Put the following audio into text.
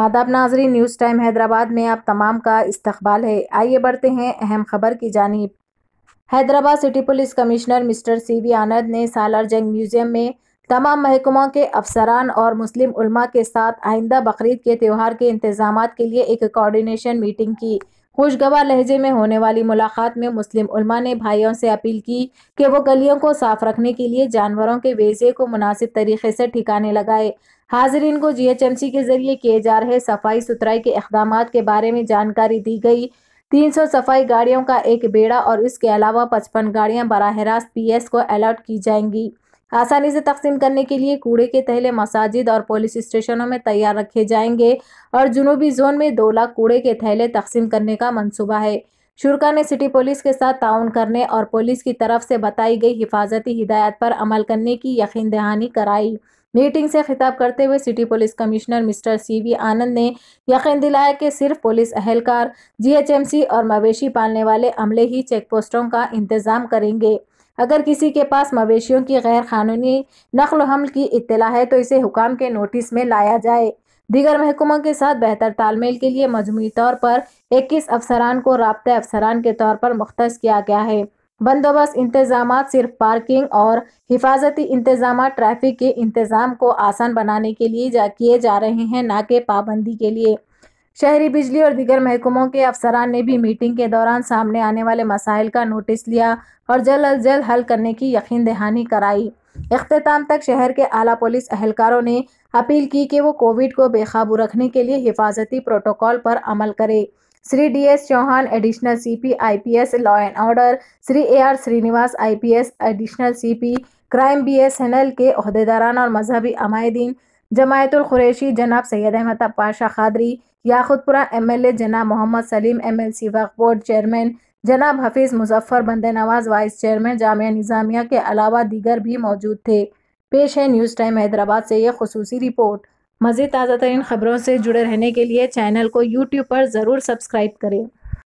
आदाब नाजरी news time Hyderabad में आप तमाम का इस्तबाल है आइए बढ़ते हैं अहम खबर की जानब Hyderabad city police commissioner mister C V Anand ने सालार जंग म्यूज़ियम में तमाम महकमों के अफसरान और मुस्लिम उलमा के साथ आइंदा बकरीद के त्यौहार के इंतजाम के लिए एक कोऑर्डिनेशन मीटिंग की खुशगवार लहजे में होने वाली मुलाकात में मुस्लिम उलमा ने भाइयों से अपील की कि वो गलियों को साफ रखने के लिए जानवरों के वेजे को मुनासिब तरीके से ठिकाने लगाए हाजरीन को सी के जरिए किए जा रहे सफाई सुथराई के इकदाम के बारे में जानकारी दी गई 300 सफाई गाड़ियों का एक बेड़ा और इसके अलावा 55 गाड़ियां बराह रास्त एस को अलाट की जाएंगी आसानी से तकसीम करने के लिए कूड़े के थैले मसाजिद और पुलिस स्टेशनों में तैयार रखे जाएंगे और जुनूबी जोन में दो लाख कूड़े के थैले तकसीम करने का मनसूबा है शुरका ने सिटी पुलिस के साथ ताउन करने और पुलिस की तरफ से बताई गई हिफाजती हिदायत पर अमल करने की यकीन दहानी कराई मीटिंग से खिताब करते हुए city police commissioner mister C V Anand ने यकीन दिलाया कि सिर्फ पुलिस अहलकार जीएचएमसी और मवेशी पालने वाले अमले ही चेक पोस्टों का इंतजाम करेंगे अगर किसी के पास मवेशियों की गैर कानूनी नकल हमल की इतला है तो इसे हुकाम के नोटिस में लाया जाए दीगर महकुमों के साथ बेहतर तालमेल के लिए मजमू तौर पर इक्कीस अफसरान को रबते अफसरान के तौर पर मुख्त किया गया है बंदोबस्त इंतजाम सिर्फ पार्किंग और हिफाजती इंतजाम ट्रैफिक के इंतज़ाम को आसान बनाने के लिए जा किए जा रहे हैं ना कि पाबंदी के लिए शहरी बिजली और दिगर महकुमों के अफसरान ने भी मीटिंग के दौरान सामने आने वाले मसाइल का नोटिस लिया और जल्द अज जल्द हल करने की यकीन दहानी कराई अख्ताम तक शहर के आला पुलिस अहलकारों ने अपील की कि वो कोविड को बेकाबू रखने के लिए हिफाजती प्रोटोकॉल पर अमल करें Shri D S Chauhan additional CP IPS law and order Shri A R Srinivas IPS additional CP crime BSNL के अहदेदारान और मजहबी अमायदीन जमायतुल कुरैशी जनाब सैयद अहमद पाशा खादरी याखुदपुरा ए जनाब Mohammed Salim M C Waqf board chairman जनाब हफीज़ मुजफ्फर बंद नवाज वाइस चेयरमैन जामिया निज़ामिया के अलावा दीगर भी मौजूद थे पेश है न्यूज़ टाइम हैदराबाद से यह खसूसी रिपोर्ट मज़ीद ताज़ा तरीन खबरों से जुड़े रहने के लिए चैनल को यूट्यूब पर ज़रूर सब्सक्राइब करें